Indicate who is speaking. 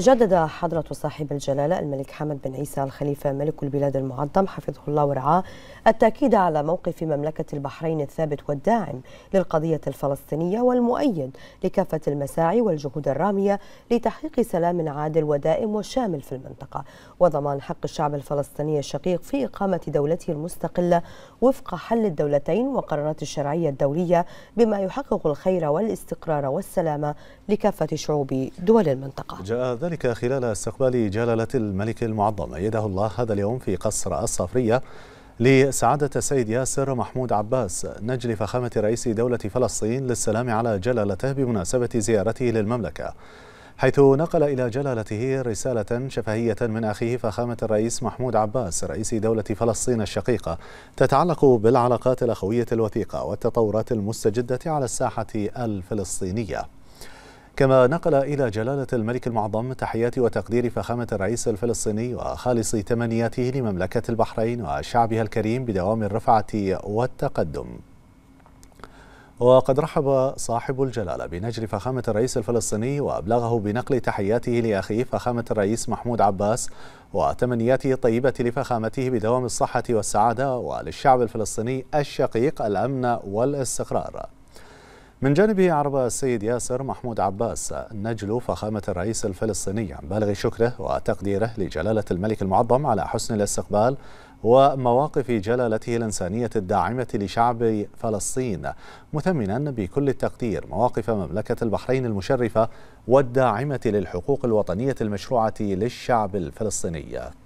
Speaker 1: جدد حضرة صاحب الجلالة الملك حمد بن عيسى الخليفة ملك البلاد المعظم حفظه الله ورعاه التأكيد على موقف مملكة البحرين الثابت والداعم للقضية الفلسطينية والمؤيد لكافة المساعي والجهود الرامية لتحقيق سلام عادل ودائم وشامل في المنطقة وضمان حق الشعب الفلسطيني الشقيق في إقامة دولته المستقلة وفق حل الدولتين وقرارات الشرعية الدولية بما يحقق الخير والاستقرار والسلامة لكافة شعوب دول المنطقة.
Speaker 2: جاء وذلك خلال استقبال جلالة الملك المعظم أيده الله هذا اليوم في قصر الصفرية لسعادة السيد ياسر محمود عباس نجل فخامة رئيس دولة فلسطين للسلام على جلالته بمناسبة زيارته للمملكة حيث نقل إلى جلالته رسالة شفهية من أخيه فخامة الرئيس محمود عباس رئيس دولة فلسطين الشقيقة تتعلق بالعلاقات الأخوية الوثيقة والتطورات المستجدة على الساحة الفلسطينية كما نقل إلى جلالة الملك المعظم تحيات وتقدير فخامة الرئيس الفلسطيني وخالص تمنياته لمملكة البحرين وشعبها الكريم بدوام الرفعة والتقدم وقد رحب صاحب الجلالة بنجر فخامة الرئيس الفلسطيني وأبلغه بنقل تحياته لأخيه فخامة الرئيس محمود عباس وتمنياته الطيبة لفخامته بدوام الصحة والسعادة وللشعب الفلسطيني الشقيق الأمن والاستقرار من جانبه عرب السيد ياسر محمود عباس نجل فخامة الرئيس الفلسطيني بالغ شكره وتقديره لجلالة الملك المعظم على حسن الاستقبال ومواقف جلالته الإنسانية الداعمة لشعب فلسطين مثمنا بكل التقدير مواقف مملكة البحرين المشرفة والداعمة للحقوق الوطنية المشروعة للشعب الفلسطيني